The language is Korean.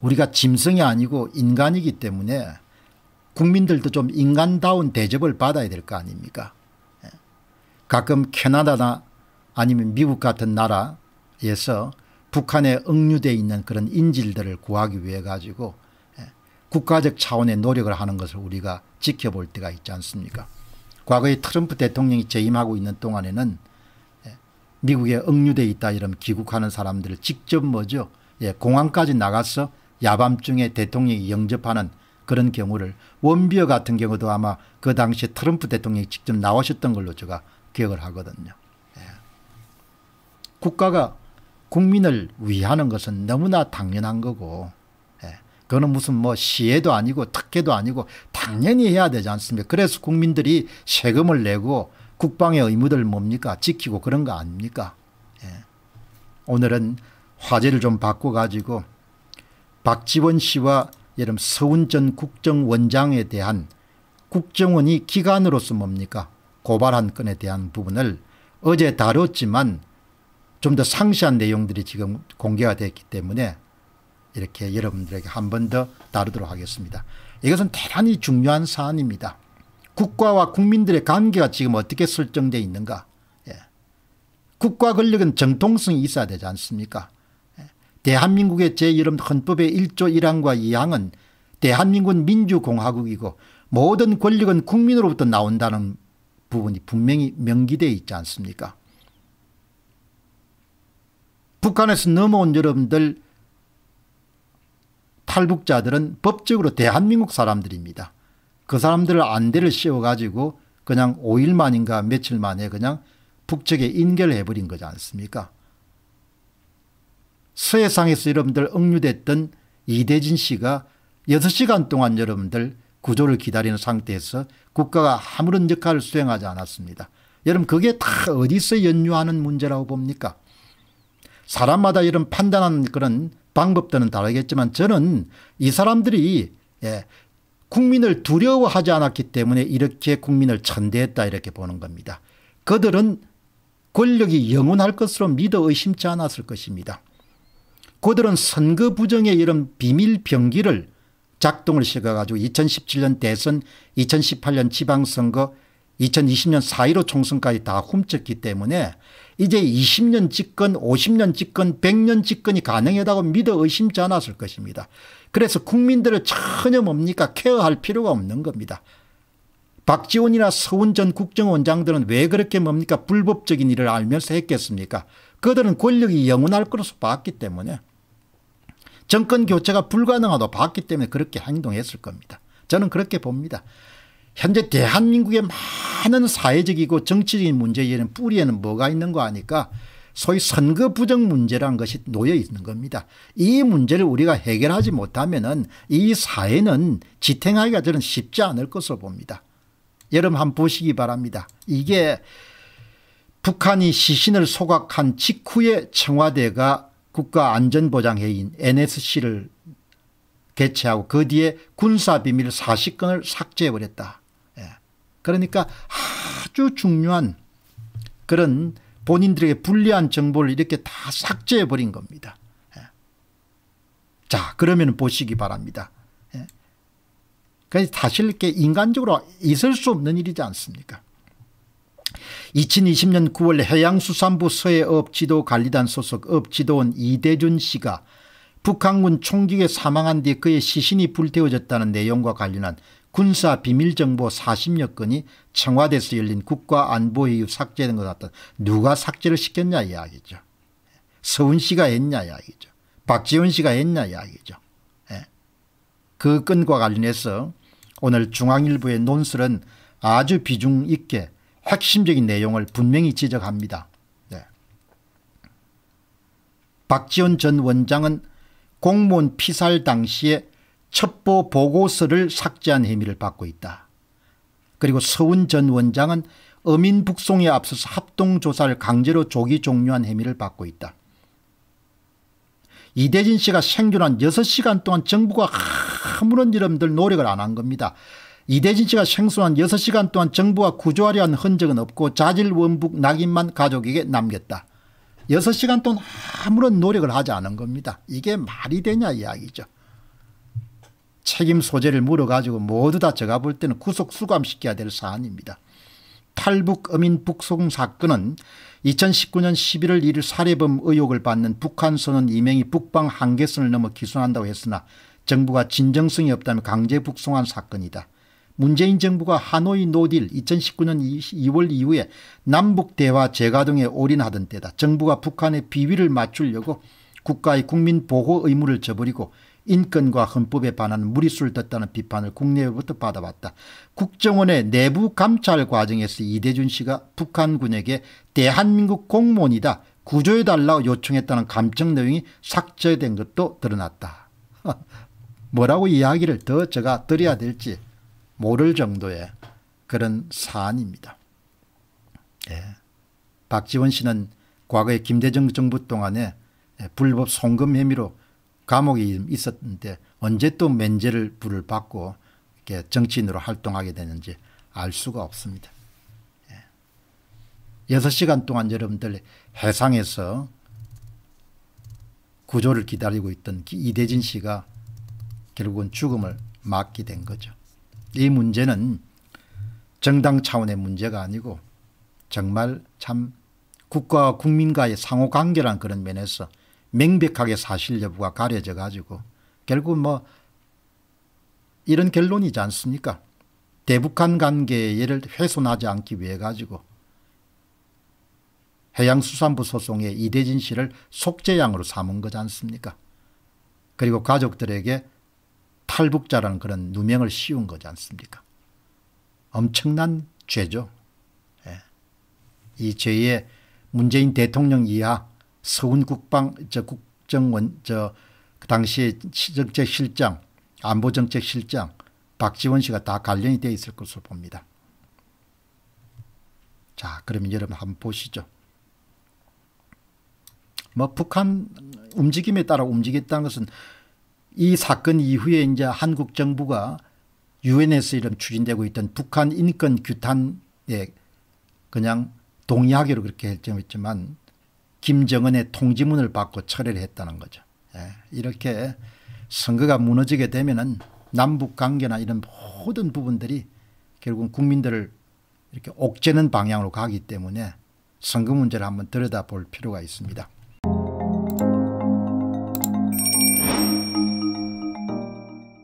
우리가 짐승이 아니고 인간이기 때문에 국민들도 좀 인간다운 대접을 받아야 될 거 아닙니까? 예. 가끔 캐나다나 아니면 미국 같은 나라에서 북한에 억류되어 있는 그런 인질들을 구하기 위해 가지고 예, 국가적 차원의 노력을 하는 것을 우리가 지켜볼 때가 있지 않습니까? 과거에 트럼프 대통령이 재임하고 있는 동안에는 예, 미국에 억류되어 있다 이런 귀국하는 사람들을 직접 뭐죠? 예, 공항까지 나가서 야밤중에 대통령이 영접하는 그런 경우를 원비어 같은 경우도 아마 그 당시 트럼프 대통령이 직접 나오셨던 걸로 제가 기억을 하거든요. 예. 국가가 국민을 위하는 것은 너무나 당연한 거고 예. 그거는 무슨 뭐 시혜도 아니고 특혜도 아니고 당연히 해야 되지 않습니까? 그래서 국민들이 세금을 내고 국방의 의무들 뭡니까? 지키고 그런 거 아닙니까? 예. 오늘은 화제를 좀 바꿔가지고 박지원 씨와 여름 서훈 전 국정원장에 대한 국정원이 기관으로서 뭡니까 고발한 건에 대한 부분을 어제 다뤘지만 좀 더 상세한 내용들이 지금 공개가 됐기 때문에 이렇게 여러분들에게 한 번 더 다루도록 하겠습니다. 이것은 대단히 중요한 사안입니다. 국가와 국민들의 관계가 지금 어떻게 설정되 있는가. 예. 국가 권력은 정통성이 있어야 되지 않습니까? 대한민국의 제1음 헌법의 1조 1항과 2항은 대한민국은 민주공화국이고 모든 권력은 국민으로부터 나온다는 부분이 분명히 명기되어 있지 않습니까 북한에서 넘어온 여러분들 탈북자들은 법적으로 대한민국 사람들입니다. 그 사람들을 안대를 씌워가지고 그냥 5일 만인가 며칠 만에 그냥 북측에 인결해버린 거지 않습니까 서해상에서 여러분들 억류됐던 이대진 씨가 6시간 동안 여러분들 구조를 기다리는 상태에서 국가가 아무런 역할을 수행하지 않았습니다. 여러분 그게 다 어디서 연유하는 문제라고 봅니까? 사람마다 이런 판단하는 그런 방법들은 다르겠지만 저는 이 사람들이 예, 국민을 두려워하지 않았기 때문에 이렇게 국민을 천대했다 이렇게 보는 겁니다. 그들은 권력이 영원할 것으로 믿어 의심치 않았을 것입니다. 그들은 선거 부정의 이런 비밀 병기를 작동을 시켜가지고 2017년 대선 2018년 지방선거 2020년 4.15 총선까지 다 훔쳤기 때문에 이제 20년 집권 50년 집권 100년 집권이 가능하다고 믿어 의심치 않았을 것입니다. 그래서 국민들을 전혀 뭡니까 케어할 필요가 없는 겁니다. 박지원이나 서훈 전 국정원장들은 왜 그렇게 뭡니까 불법적인 일을 알면서 했겠습니까 그들은 권력이 영원할 것으로 봤기 때문에 정권 교체가 불가능하다고 봤기 때문에 그렇게 행동했을 겁니다. 저는 그렇게 봅니다. 현재 대한민국의 많은 사회적이고 정치적인 문제에는 뿌리에는 뭐가 있는 거 아니까 소위 선거 부정 문제라는 것이 놓여 있는 겁니다. 이 문제를 우리가 해결하지 못하면 이 사회는 지탱하기가 저는 쉽지 않을 것으로 봅니다. 여러분 한번 보시기 바랍니다. 이게 북한이 시신을 소각한 직후에 청와대가 국가안전보장회의인 NSC를 개최하고 그 뒤에 군사비밀 40건을 삭제해버렸다. 예. 그러니까 아주 중요한 그런 본인들에게 불리한 정보를 이렇게 다 삭제해버린 겁니다. 예. 자 그러면 보시기 바랍니다. 예. 그러니까 사실 이게 인간적으로 있을 수 없는 일이지 않습니까 2020년 9월 해양수산부 서해업 지도관리단 소속 업지도원 이대준 씨가 북한군 총기에 사망한 뒤 그의 시신이 불태워졌다는 내용과 관련한 군사 비밀 정보 40여 건이 청와대에서 열린 국가안보회의 삭제된 것 같다. 누가 삭제를 시켰냐 이야기죠. 서훈 씨가 했냐 이야기죠. 박지원 씨가 했냐 이야기죠. 예. 그 건과 관련해서 오늘 중앙일보의 논술은 아주 비중 있게 핵심적인 내용을 분명히 지적합니다. 네. 박지원 전 원장은 공무원 피살 당시에 첩보 보고서를 삭제한 혐의를 받고 있다. 그리고 서훈 전 원장은 어민 북송에 앞서서 합동조사를 강제로 조기 종료한 혐의를 받고 있다. 이대진 씨가 생존한 6시간 동안 정부가 아무런 이름들 노력을 안 한 겁니다. 이대진 씨가 생소한 6시간 동안 정부와 구조하려 한 흔적은 없고 자질 원북 낙인만 가족에게 남겼다. 6시간 동안 아무런 노력을 하지 않은 겁니다. 이게 말이 되냐 이야기죠. 책임 소재를 물어가지고 모두 다 제가 볼 때는 구속 수감시켜야 될 사안입니다. 탈북 어민 북송 사건은 2019년 11월 1일 살해범 의혹을 받는 북한 선원 2명이 북방 한계선을 넘어 기소한다고 했으나 정부가 진정성이 없다면 강제 북송한 사건이다. 문재인 정부가 하노이 노딜 2019년 2월 이후에 남북 대화 재가동에 올인하던 때다. 정부가 북한의 비위를 맞추려고 국가의 국민 보호 의무를 저버리고 인권과 헌법에 반하는 무리수를 뒀다는 비판을 국내외부터 받아왔다. 국정원의 내부 감찰 과정에서 이대준 씨가 북한군에게 대한민국 공무원이다 구조해달라 고 요청했다는 감청 내용이 삭제된 것도 드러났다. 뭐라고 이야기를 더 제가 드려야 될지 모를 정도의 그런 사안입니다. 예. 박지원 씨는 과거에 김대중 정부 동안에 예, 불법 송금 혐의로 감옥에 있었는데 언제 또 면제를 불을 받고 이렇게 정치인으로 활동하게 되는지 알 수가 없습니다. 예. 6시간 동안 여러분들 해상에서 구조를 기다리고 있던 이대진 씨가 결국은 죽음을 맞게 된 거죠. 이 문제는 정당 차원의 문제가 아니고 정말 참 국가와 국민과의 상호관계란 그런 면에서 명백하게 사실 여부가 가려져 가지고 결국 뭐 이런 결론이지 않습니까 대북한 관계를 훼손하지 않기 위해 가지고 해양수산부 소송의 이대진 씨를 속죄양으로 삼은 거지 않습니까 그리고 가족들에게 탈북자라는 그런 누명을 씌운 거지 않습니까? 엄청난 죄죠. 예. 이 죄에 문재인 대통령 이하 서훈 국방 저 국정원 저당시 그 정책실장 안보정책실장 박지원 씨가 다 관련이 돼 있을 것으로 봅니다. 자, 그러면 여러분 한번 보시죠. 뭐 북한 움직임에 따라 움직였다는 것은 이 사건 이후에 이제 한국 정부가 유엔에서 이런 추진되고 있던 북한 인권 규탄에 그냥 동의하기로 그렇게 결정했지만 김정은의 통지문을 받고 철회를 했다는 거죠. 예. 이렇게 선거가 무너지게 되면은 남북 관계나 이런 모든 부분들이 결국 국민들을 이렇게 옥죄는 방향으로 가기 때문에 선거 문제를 한번 들여다볼 필요가 있습니다.